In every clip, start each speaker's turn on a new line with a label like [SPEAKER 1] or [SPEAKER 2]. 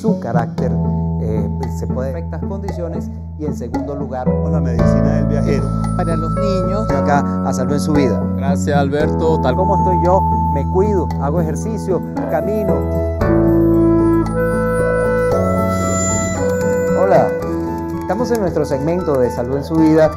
[SPEAKER 1] Su carácter eh, se puede en perfectas condiciones y en segundo lugar con la medicina del viajero para los niños acá a salud en su vida. Gracias Alberto. Tal como estoy yo, me cuido, hago ejercicio, camino. Hola, estamos en nuestro segmento de salud en su vida.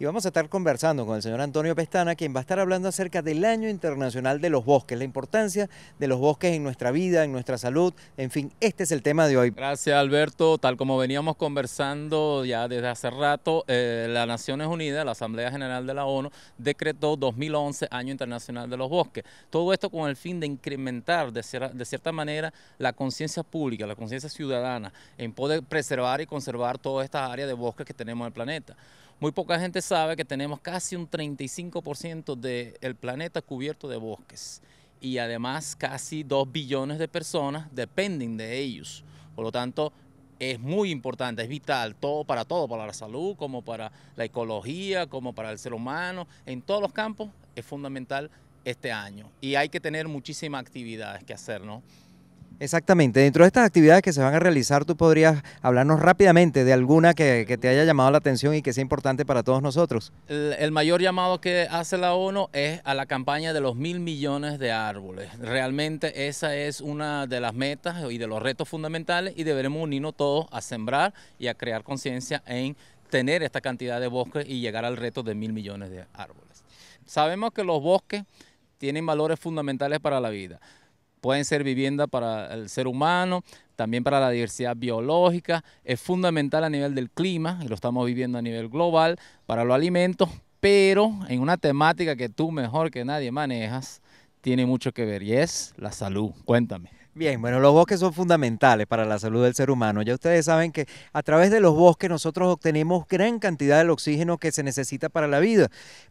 [SPEAKER 1] Y vamos a estar conversando con el señor Antonio Pestana, quien va a estar hablando acerca del Año Internacional de los Bosques, la importancia de los bosques en nuestra vida, en nuestra salud. En fin, este es el tema de hoy.
[SPEAKER 2] Gracias, Alberto. Tal como veníamos conversando ya desde hace rato, eh, las Naciones Unidas, la Asamblea General de la ONU, decretó 2011 Año Internacional de los Bosques. Todo esto con el fin de incrementar de, de cierta manera la conciencia pública, la conciencia ciudadana, en poder preservar y conservar todas estas áreas de bosques que tenemos en el planeta. Muy poca gente sabe que tenemos casi un 35% del planeta cubierto de bosques y además casi 2 billones de personas dependen de ellos. Por lo tanto, es muy importante, es vital, todo para todo, para la salud, como para la ecología, como para el ser humano, en todos los campos es fundamental este año. Y hay que tener muchísimas actividades que hacer, ¿no?
[SPEAKER 1] Exactamente, dentro de estas actividades que se van a realizar, tú podrías hablarnos rápidamente de alguna que, te haya llamado la atención y que sea importante para todos nosotros.
[SPEAKER 2] El, el, mayor llamado que hace la ONU es a la campaña de los mil millones de árboles. Realmente esa es una de las metas y de los retos fundamentales y deberemos unirnos todos a sembrar y a crear conciencia en tener esta cantidad de bosques y llegar al reto de mil millones de árboles. Sabemos que los bosques tienen valores fundamentales para la vida pueden ser vivienda para el ser humano, también para la diversidad biológica, es fundamental a nivel del clima, y lo estamos viviendo a nivel global, para los alimentos, pero en una temática que tú mejor que nadie manejas, tiene mucho que ver, y es la salud. Cuéntame. Bien, bueno, los bosques son fundamentales para la salud del ser humano. Ya ustedes saben que
[SPEAKER 1] a través de los bosques nosotros obtenemos gran cantidad del oxígeno que se necesita para la vida.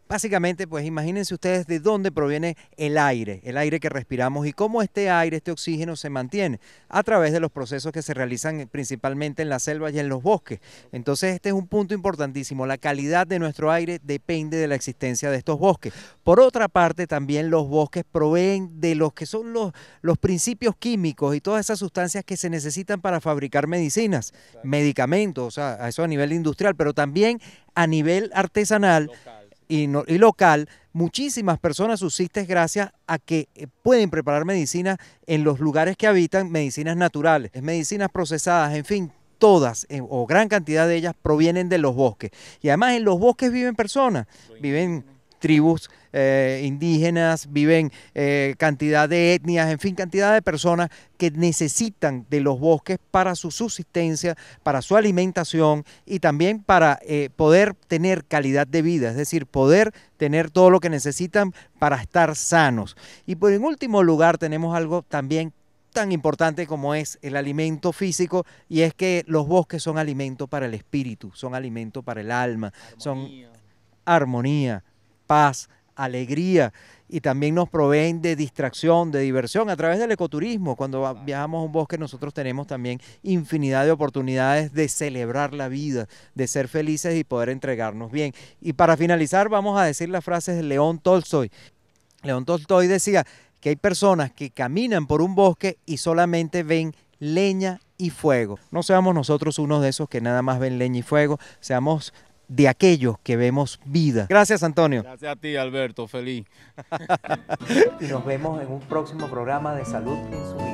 [SPEAKER 1] Básicamente, pues imagínense ustedes de dónde proviene el aire, el aire que respiramos y cómo este aire, este oxígeno se mantiene a través de los procesos que se realizan principalmente en las selvas y en los bosques. Entonces, este es un punto importantísimo. La calidad de nuestro aire depende de la existencia de estos bosques. Por otra parte, también los bosques proveen de los que son los, los principios químicos y todas esas sustancias que se necesitan para fabricar medicinas, medicamentos, o sea, eso a nivel industrial, pero también a nivel artesanal y, y local, muchísimas personas subsisten gracias a que eh, pueden preparar medicinas en los lugares que habitan, medicinas naturales, medicinas procesadas, en fin, todas eh, o gran cantidad de ellas provienen de los bosques. Y además en los bosques viven personas, viven tribus eh, indígenas, viven eh, cantidad de etnias, en fin, cantidad de personas que necesitan de los bosques para su subsistencia, para su alimentación y también para eh, poder tener calidad de vida, es decir, poder tener todo lo que necesitan para estar sanos. Y por en último lugar tenemos algo también tan importante como es el alimento físico y es que los bosques son alimento para el espíritu, son alimento para el alma, son armonía, paz, alegría y también nos proveen de distracción, de diversión a través del ecoturismo. Cuando viajamos a un bosque nosotros tenemos también infinidad de oportunidades de celebrar la vida, de ser felices y poder entregarnos bien. Y para finalizar vamos a decir las frases de León Tolstoy. León Tolstoy decía que hay personas que caminan por un bosque y solamente ven leña y fuego. No seamos nosotros unos de esos que nada más ven leña y fuego, seamos de aquellos que vemos vida. Gracias, Antonio. Gracias a ti, Alberto. Feliz. y nos vemos en un próximo programa de Salud en su